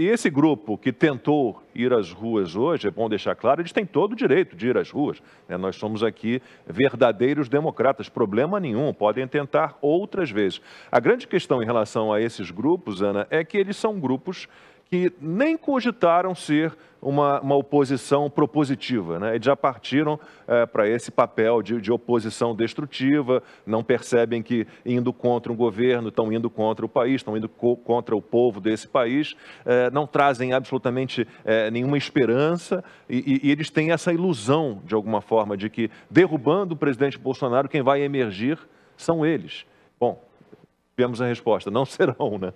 E esse grupo que tentou ir às ruas hoje, é bom deixar claro, eles têm todo o direito de ir às ruas. Né? Nós somos aqui verdadeiros democratas, problema nenhum, podem tentar outras vezes. A grande questão em relação a esses grupos, Ana, é que eles são grupos que nem cogitaram ser uma, uma oposição propositiva. Né? Eles já partiram é, para esse papel de, de oposição destrutiva, não percebem que indo contra um governo estão indo contra o país, estão indo co contra o povo desse país, é, não trazem absolutamente é, nenhuma esperança e, e eles têm essa ilusão, de alguma forma, de que derrubando o presidente Bolsonaro, quem vai emergir são eles. Bom, tivemos a resposta, não serão, né?